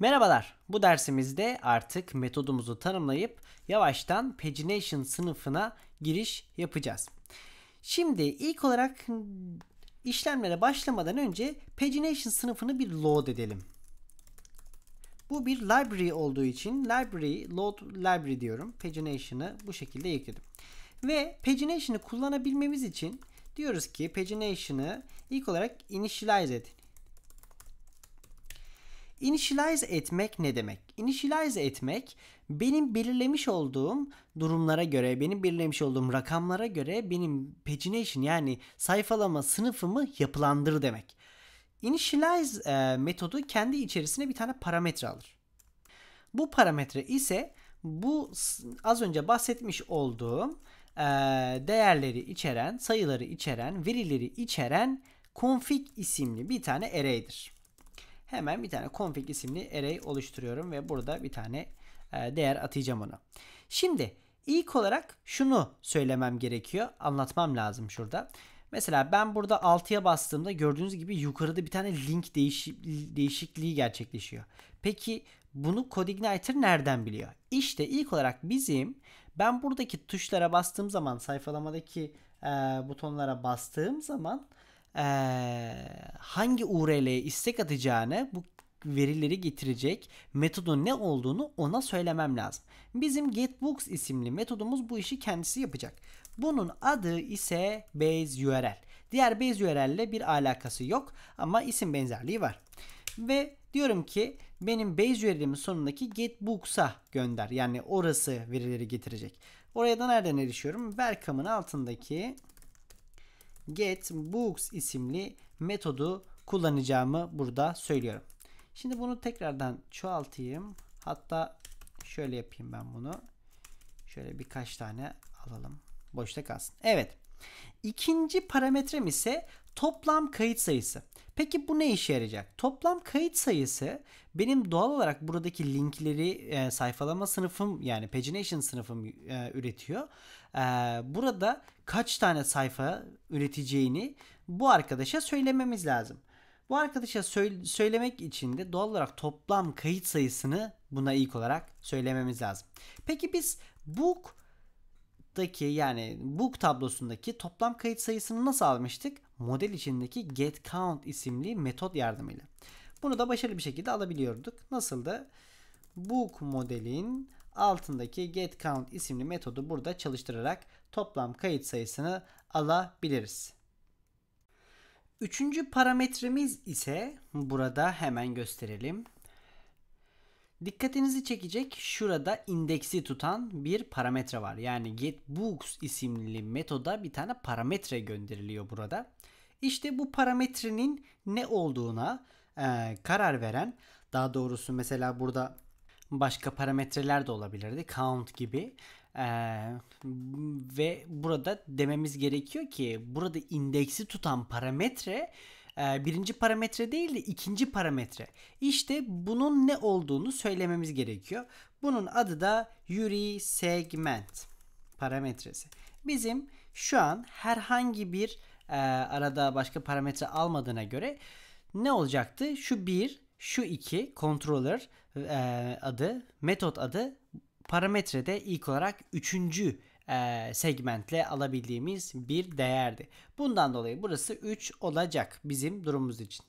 Merhabalar. Bu dersimizde artık metodumuzu tanımlayıp yavaştan pagination sınıfına giriş yapacağız. Şimdi ilk olarak işlemlere başlamadan önce pagination sınıfını bir load edelim. Bu bir library olduğu için library load library diyorum. Pagination'ı bu şekilde yükledim. Ve pagination'ı kullanabilmemiz için diyoruz ki pagination'ı ilk olarak initialize et. Initialize etmek ne demek? Initialize etmek benim belirlemiş olduğum durumlara göre, benim belirlemiş olduğum rakamlara göre benim pagination yani sayfalama sınıfımı yapılandır demek. Initialize e, metodu kendi içerisine bir tane parametre alır. Bu parametre ise bu az önce bahsetmiş olduğum e, değerleri içeren, sayıları içeren, verileri içeren config isimli bir tane array'dir hemen bir tane config isimli array oluşturuyorum ve burada bir tane e, değer atayacağım ona. Şimdi ilk olarak şunu söylemem gerekiyor. Anlatmam lazım şurada. Mesela ben burada 6'ya bastığımda gördüğünüz gibi yukarıda bir tane link değiş değişikliği gerçekleşiyor. Peki bunu CodeIgniter nereden biliyor? İşte ilk olarak bizim ben buradaki tuşlara bastığım zaman sayfalamadaki e, butonlara bastığım zaman e, hangi URL'ye istek atacağını bu verileri getirecek metodun ne olduğunu ona söylemem lazım. Bizim getBooks isimli metodumuz bu işi kendisi yapacak. Bunun adı ise baseURL. Diğer baseURL ile bir alakası yok ama isim benzerliği var. Ve diyorum ki benim baseURL'imin sonundaki getBooks'a gönder. Yani orası verileri getirecek. Oraya da nereden erişiyorum? Welcome'ın altındaki get books isimli metodu kullanacağımı burada söylüyorum. Şimdi bunu tekrardan çoğaltayım. Hatta şöyle yapayım ben bunu. Şöyle birkaç tane alalım. Boşta kalsın. Evet. İkinci parametrem ise toplam kayıt sayısı. Peki bu ne işe yarayacak? Toplam kayıt sayısı benim doğal olarak buradaki linkleri e, sayfalama sınıfım yani pagination sınıfım e, üretiyor. Ee, burada kaç tane sayfa üreteceğini bu arkadaşa söylememiz lazım. Bu arkadaşa söylemek için de doğal olarak toplam kayıt sayısını buna ilk olarak söylememiz lazım. Peki biz book yani book tablosundaki toplam kayıt sayısını nasıl almıştık? Model içindeki get count isimli metot yardımıyla. Bunu da başarılı bir şekilde alabiliyorduk. Nasıl da? Book modelin altındaki getCount isimli metodu burada çalıştırarak toplam kayıt sayısını alabiliriz. Üçüncü parametremiz ise burada hemen gösterelim. Dikkatinizi çekecek şurada indeksi tutan bir parametre var. Yani getBooks isimli metoda bir tane parametre gönderiliyor burada. İşte bu parametrenin ne olduğuna e, karar veren daha doğrusu mesela burada başka parametreler de olabilirdi. Count gibi. Ee, ve burada dememiz gerekiyor ki burada indeksi tutan parametre e, birinci parametre değil de ikinci parametre. İşte bunun ne olduğunu söylememiz gerekiyor. Bunun adı da Yuri segment parametresi. Bizim şu an herhangi bir e, arada başka parametre almadığına göre ne olacaktı? Şu 1 şu iki controller e, adı, metot adı parametrede ilk olarak üçüncü e, segmentle alabildiğimiz bir değerdi. Bundan dolayı burası 3 olacak bizim durumumuz için.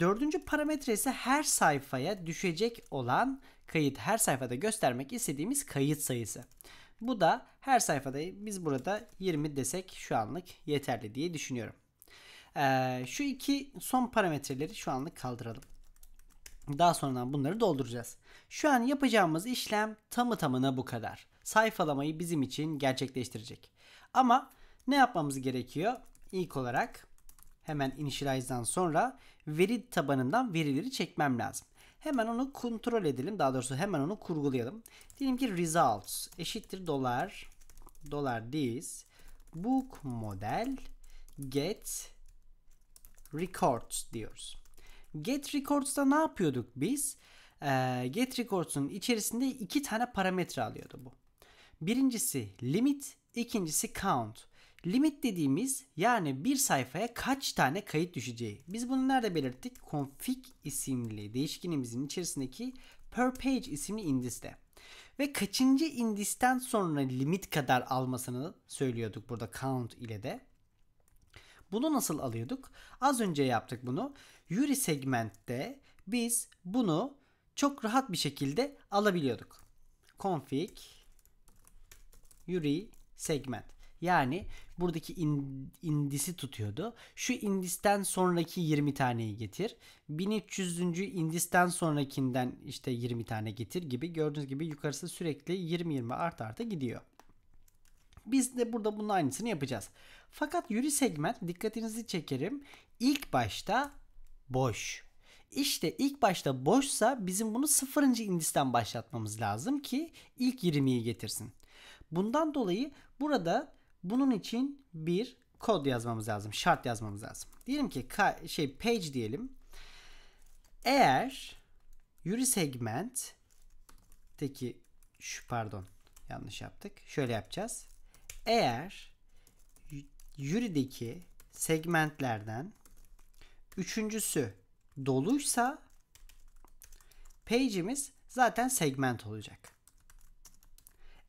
Dördüncü parametre ise her sayfaya düşecek olan kayıt. Her sayfada göstermek istediğimiz kayıt sayısı. Bu da her sayfada biz burada 20 desek şu anlık yeterli diye düşünüyorum. Ee, şu iki son parametreleri şu anlık kaldıralım. Daha sonradan bunları dolduracağız. Şu an yapacağımız işlem tamı tamına bu kadar. Sayfalamayı bizim için gerçekleştirecek. Ama ne yapmamız gerekiyor? İlk olarak hemen initialize'dan sonra veri tabanından verileri çekmem lazım. Hemen onu kontrol edelim. Daha doğrusu hemen onu kurgulayalım. Diyelim ki results eşittir dolar dolar this book model get records diyoruz. Get Records'ta ne yapıyorduk biz? Ee, Get Records'un içerisinde iki tane parametre alıyordu bu. Birincisi limit, ikincisi count. Limit dediğimiz yani bir sayfaya kaç tane kayıt düşeceği. Biz bunu nerede belirttik? Config isimli değişkenimizin içerisindeki per page isimli indiste. Ve kaçıncı indisten sonra limit kadar almasını söylüyorduk burada count ile de. Bunu nasıl alıyorduk? Az önce yaptık bunu. Yuri segmentte biz bunu çok rahat bir şekilde alabiliyorduk. Config Yuri segment. Yani buradaki in, indisi tutuyordu. Şu indisten sonraki 20 taneyi getir. 1300. indisten sonrakinden işte 20 tane getir gibi. Gördüğünüz gibi yukarısı sürekli 20-20 art arta gidiyor. Biz de burada bunun aynısını yapacağız. Fakat yürü segment dikkatinizi çekerim. İlk başta boş. İşte ilk başta boşsa bizim bunu sıfırıncı indisten başlatmamız lazım ki ilk 20'yi getirsin. Bundan dolayı burada bunun için bir kod yazmamız lazım. Şart yazmamız lazım. Diyelim ki şey page diyelim. Eğer Yuri segment teki şu pardon yanlış yaptık. Şöyle yapacağız. Eğer Yuri'deki segmentlerden Üçüncüsü doluysa page'imiz zaten segment olacak.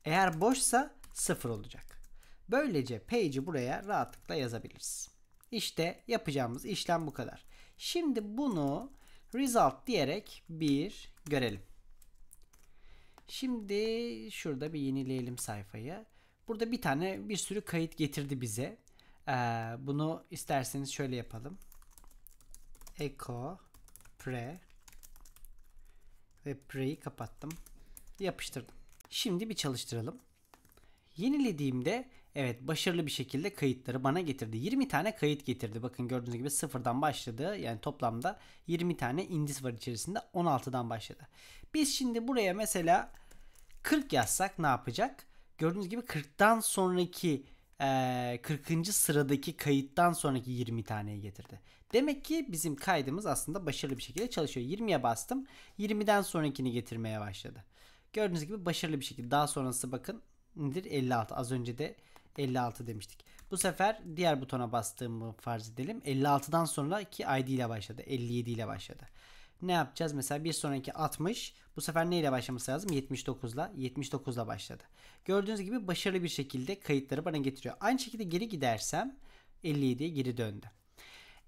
Eğer boşsa sıfır olacak. Böylece page'i buraya rahatlıkla yazabiliriz. İşte yapacağımız işlem bu kadar. Şimdi bunu result diyerek bir görelim. Şimdi şurada bir yenileyelim sayfayı. Burada bir tane bir sürü kayıt getirdi bize. Ee, bunu isterseniz şöyle yapalım echo pre ve pre'yi kapattım. Yapıştırdım. Şimdi bir çalıştıralım. Yenilediğimde evet başarılı bir şekilde kayıtları bana getirdi. 20 tane kayıt getirdi. Bakın gördüğünüz gibi sıfırdan başladı. Yani toplamda 20 tane indis var içerisinde. 16'dan başladı. Biz şimdi buraya mesela 40 yazsak ne yapacak? Gördüğünüz gibi 40'tan sonraki 40. sıradaki kayıttan sonraki 20 taneye getirdi. Demek ki bizim kaydımız aslında başarılı bir şekilde çalışıyor. 20'ye bastım. 20'den sonrakini getirmeye başladı. Gördüğünüz gibi başarılı bir şekilde. Daha sonrası bakın nedir? 56. Az önce de 56 demiştik. Bu sefer diğer butona bastığımı farz edelim. 56'dan sonraki ID ile başladı. 57 ile başladı ne yapacağız? Mesela bir sonraki 60. Bu sefer neyle başlaması lazım? 79'la. 79'la başladı. Gördüğünüz gibi başarılı bir şekilde kayıtları bana getiriyor. Aynı şekilde geri gidersem 57'ye geri döndü.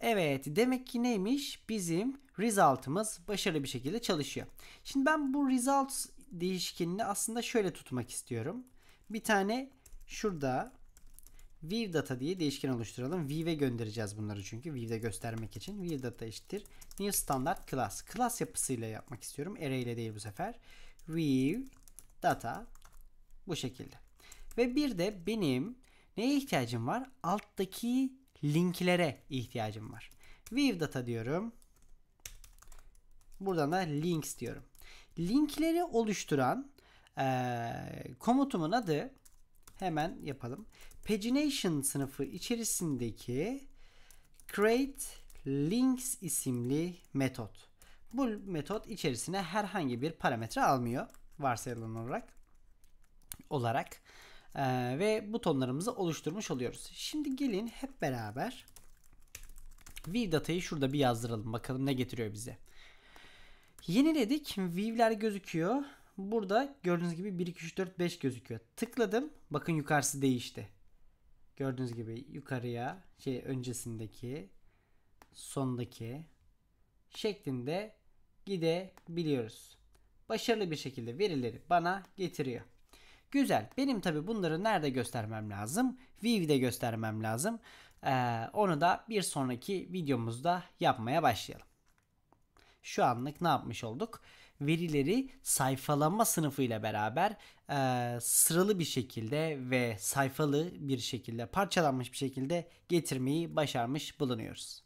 Evet demek ki neymiş? Bizim result'ımız başarılı bir şekilde çalışıyor. Şimdi ben bu result değişkenini aslında şöyle tutmak istiyorum. Bir tane şurada View data diye değişken oluşturalım. View'e göndereceğiz bunları çünkü View'de göstermek için. View data eşittir. New standart class. Class yapısıyla yapmak istiyorum. Array ile değil bu sefer. View data bu şekilde. Ve bir de benim neye ihtiyacım var? Alttaki linklere ihtiyacım var. View data diyorum. Buradan da links diyorum. Linkleri oluşturan e, komutumun adı hemen yapalım. Pagination sınıfı içerisindeki create links isimli metot. Bu metot içerisine herhangi bir parametre almıyor varsayılan olarak olarak ee, ve butonlarımızı oluşturmuş oluyoruz. Şimdi gelin hep beraber view datayı şurada bir yazdıralım bakalım ne getiriyor bize. Yeniledik. View'ler gözüküyor. Burada gördüğünüz gibi 1, 2, 3, 4, 5 gözüküyor. Tıkladım. Bakın yukarısı değişti. Gördüğünüz gibi yukarıya şey öncesindeki sondaki şeklinde gidebiliyoruz. Başarılı bir şekilde verileri bana getiriyor. Güzel. Benim tabi bunları nerede göstermem lazım? View'de göstermem lazım. Ee, onu da bir sonraki videomuzda yapmaya başlayalım. Şu anlık ne yapmış olduk? verileri sayfalanma sınıfıyla beraber e, sıralı bir şekilde ve sayfalı bir şekilde parçalanmış bir şekilde getirmeyi başarmış bulunuyoruz.